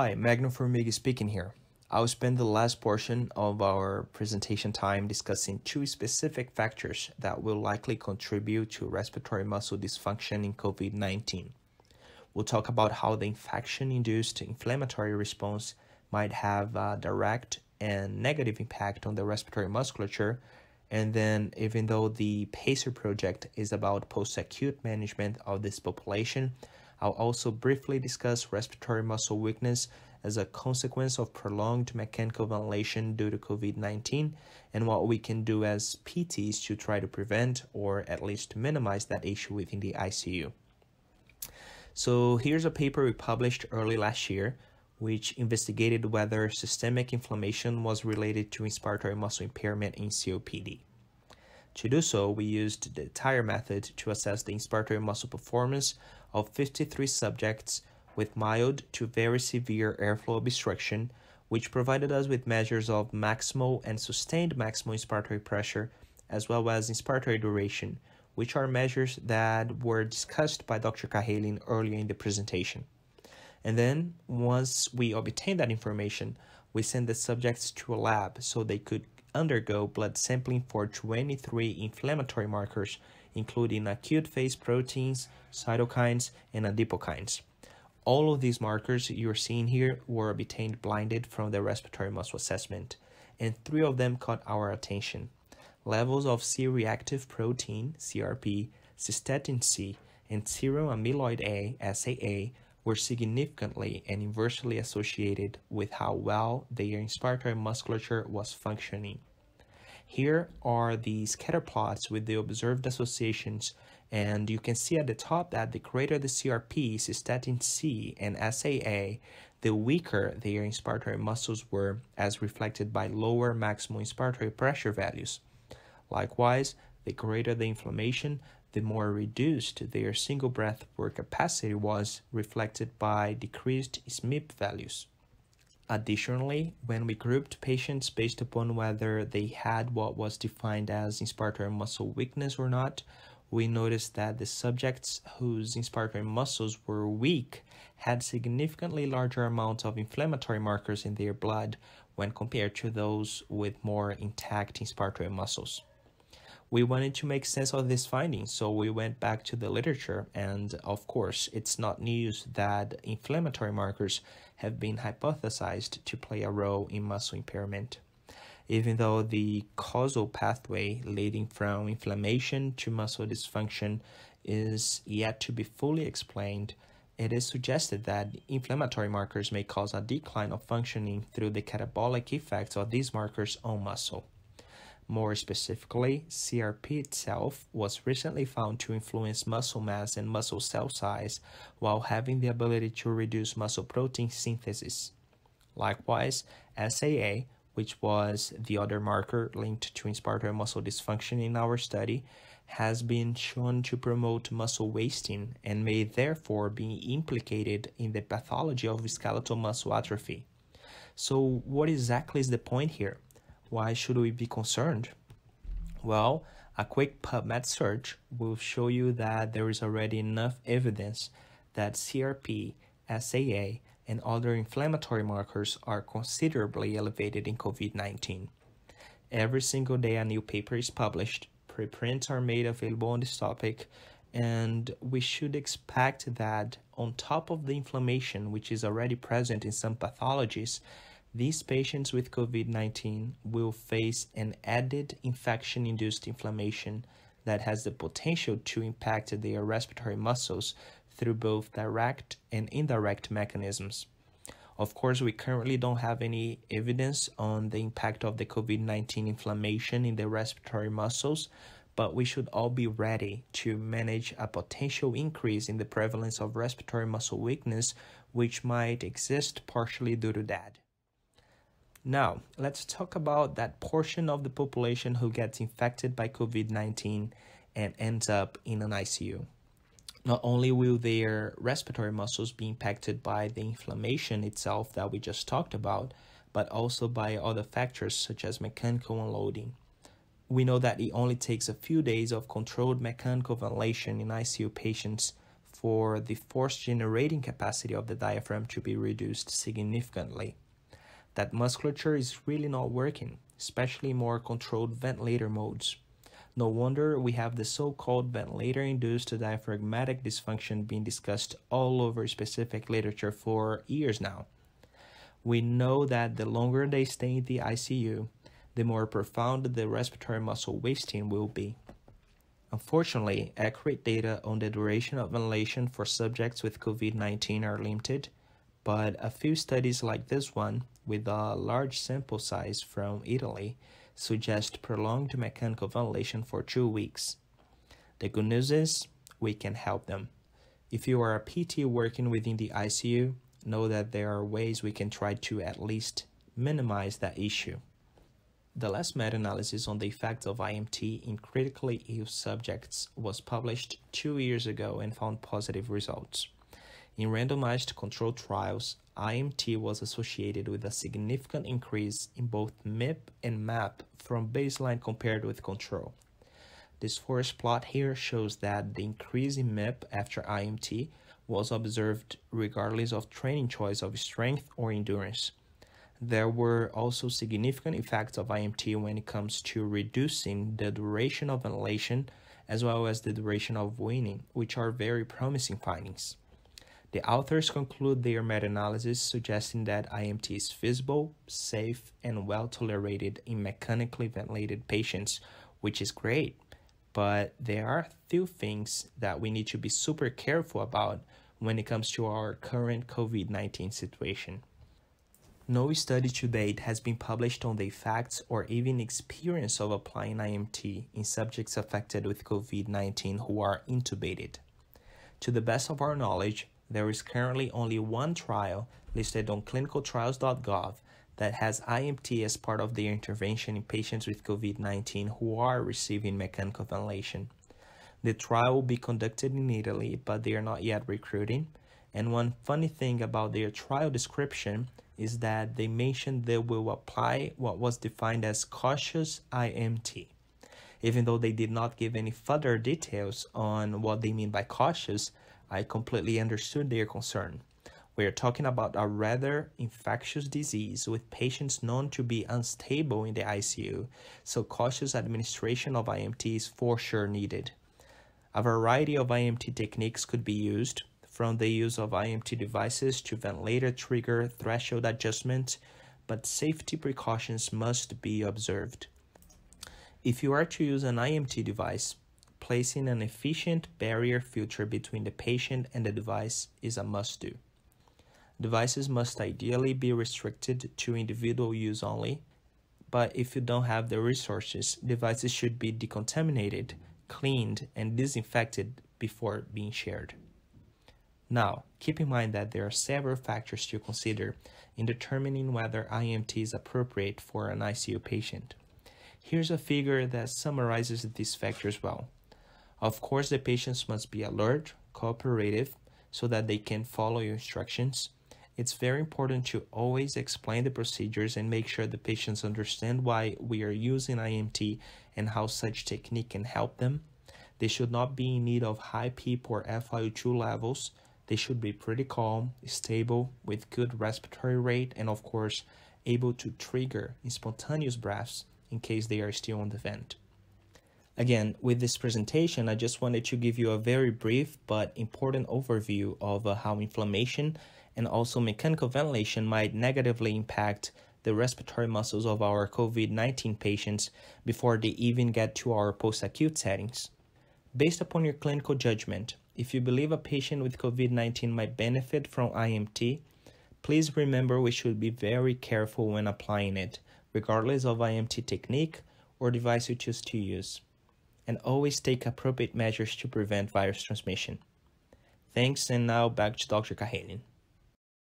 Hi, Magno Formiga speaking here. I'll spend the last portion of our presentation time discussing two specific factors that will likely contribute to respiratory muscle dysfunction in COVID-19. We'll talk about how the infection-induced inflammatory response might have a direct and negative impact on the respiratory musculature, and then even though the PACER project is about post-acute management of this population, I'll also briefly discuss respiratory muscle weakness as a consequence of prolonged mechanical ventilation due to COVID-19 and what we can do as PTs to try to prevent or at least minimize that issue within the ICU. So here's a paper we published early last year which investigated whether systemic inflammation was related to inspiratory muscle impairment in COPD. To do so, we used the tire method to assess the inspiratory muscle performance of 53 subjects with mild to very severe airflow obstruction, which provided us with measures of maximal and sustained maximal inspiratory pressure, as well as inspiratory duration, which are measures that were discussed by Dr. Kahelin earlier in the presentation. And then, once we obtained that information, we sent the subjects to a lab so they could undergo blood sampling for 23 inflammatory markers, including acute phase proteins, cytokines, and adipokines. All of these markers you're seeing here were obtained blinded from the respiratory muscle assessment, and three of them caught our attention. Levels of C-reactive protein, CRP, cystatin C, and serum amyloid A, SAA, were significantly and inversely associated with how well their inspiratory musculature was functioning. Here are the scatter plots with the observed associations and you can see at the top that the greater the CRP, cystatin C, and SAA, the weaker their inspiratory muscles were as reflected by lower maximum inspiratory pressure values. Likewise, the greater the inflammation, the more reduced their single breath work capacity was reflected by decreased SMIP values. Additionally, when we grouped patients based upon whether they had what was defined as inspiratory muscle weakness or not, we noticed that the subjects whose inspiratory muscles were weak had significantly larger amounts of inflammatory markers in their blood when compared to those with more intact inspiratory muscles we wanted to make sense of this finding, so we went back to the literature, and of course, it's not news that inflammatory markers have been hypothesized to play a role in muscle impairment. Even though the causal pathway leading from inflammation to muscle dysfunction is yet to be fully explained, it is suggested that inflammatory markers may cause a decline of functioning through the catabolic effects of these markers on muscle. More specifically, CRP itself was recently found to influence muscle mass and muscle cell size while having the ability to reduce muscle protein synthesis. Likewise, SAA, which was the other marker linked to inspiratory muscle dysfunction in our study, has been shown to promote muscle wasting and may therefore be implicated in the pathology of skeletal muscle atrophy. So, what exactly is the point here? Why should we be concerned? Well, a quick PubMed search will show you that there is already enough evidence that CRP, SAA, and other inflammatory markers are considerably elevated in COVID 19. Every single day, a new paper is published, preprints are made available on this topic, and we should expect that, on top of the inflammation which is already present in some pathologies, these patients with COVID-19 will face an added infection-induced inflammation that has the potential to impact their respiratory muscles through both direct and indirect mechanisms. Of course, we currently don't have any evidence on the impact of the COVID-19 inflammation in the respiratory muscles, but we should all be ready to manage a potential increase in the prevalence of respiratory muscle weakness, which might exist partially due to that. Now, let's talk about that portion of the population who gets infected by COVID-19 and ends up in an ICU. Not only will their respiratory muscles be impacted by the inflammation itself that we just talked about, but also by other factors such as mechanical unloading. We know that it only takes a few days of controlled mechanical ventilation in ICU patients for the force generating capacity of the diaphragm to be reduced significantly that musculature is really not working, especially more controlled ventilator modes. No wonder we have the so-called ventilator-induced diaphragmatic dysfunction being discussed all over specific literature for years now. We know that the longer they stay in the ICU, the more profound the respiratory muscle wasting will be. Unfortunately, accurate data on the duration of ventilation for subjects with COVID-19 are limited, but a few studies like this one with a large sample size from Italy suggest prolonged mechanical ventilation for two weeks. The good news is we can help them. If you are a PT working within the ICU, know that there are ways we can try to at least minimize that issue. The last meta-analysis on the effects of IMT in critically ill subjects was published two years ago and found positive results. In randomized controlled trials, IMT was associated with a significant increase in both MIP and MAP from baseline compared with control. This first plot here shows that the increase in MIP after IMT was observed regardless of training choice of strength or endurance. There were also significant effects of IMT when it comes to reducing the duration of ventilation, as well as the duration of weaning, which are very promising findings. The authors conclude their meta analysis suggesting that IMT is feasible, safe, and well tolerated in mechanically ventilated patients, which is great. But there are few things that we need to be super careful about when it comes to our current COVID 19 situation. No study to date has been published on the effects or even experience of applying IMT in subjects affected with COVID 19 who are intubated. To the best of our knowledge, there is currently only one trial listed on clinicaltrials.gov that has IMT as part of their intervention in patients with COVID-19 who are receiving mechanical ventilation. The trial will be conducted in Italy, but they are not yet recruiting. And one funny thing about their trial description is that they mentioned they will apply what was defined as cautious IMT. Even though they did not give any further details on what they mean by cautious, I completely understood their concern. We are talking about a rather infectious disease with patients known to be unstable in the ICU, so cautious administration of IMT is for sure needed. A variety of IMT techniques could be used, from the use of IMT devices to ventilator trigger threshold adjustment, but safety precautions must be observed. If you are to use an IMT device, placing an efficient barrier filter between the patient and the device is a must-do. Devices must ideally be restricted to individual use only, but if you don't have the resources, devices should be decontaminated, cleaned, and disinfected before being shared. Now, keep in mind that there are several factors to consider in determining whether IMT is appropriate for an ICU patient. Here's a figure that summarizes these factors well. Of course, the patients must be alert, cooperative, so that they can follow your instructions. It's very important to always explain the procedures and make sure the patients understand why we are using IMT and how such technique can help them. They should not be in need of high PEEP or FiO2 levels. They should be pretty calm, stable, with good respiratory rate, and of course, able to trigger spontaneous breaths in case they are still on the vent. Again, with this presentation, I just wanted to give you a very brief but important overview of uh, how inflammation and also mechanical ventilation might negatively impact the respiratory muscles of our COVID-19 patients before they even get to our post-acute settings. Based upon your clinical judgment, if you believe a patient with COVID-19 might benefit from IMT, please remember we should be very careful when applying it, regardless of IMT technique or device you choose to use and always take appropriate measures to prevent virus transmission. Thanks, and now back to Dr. Kahalian.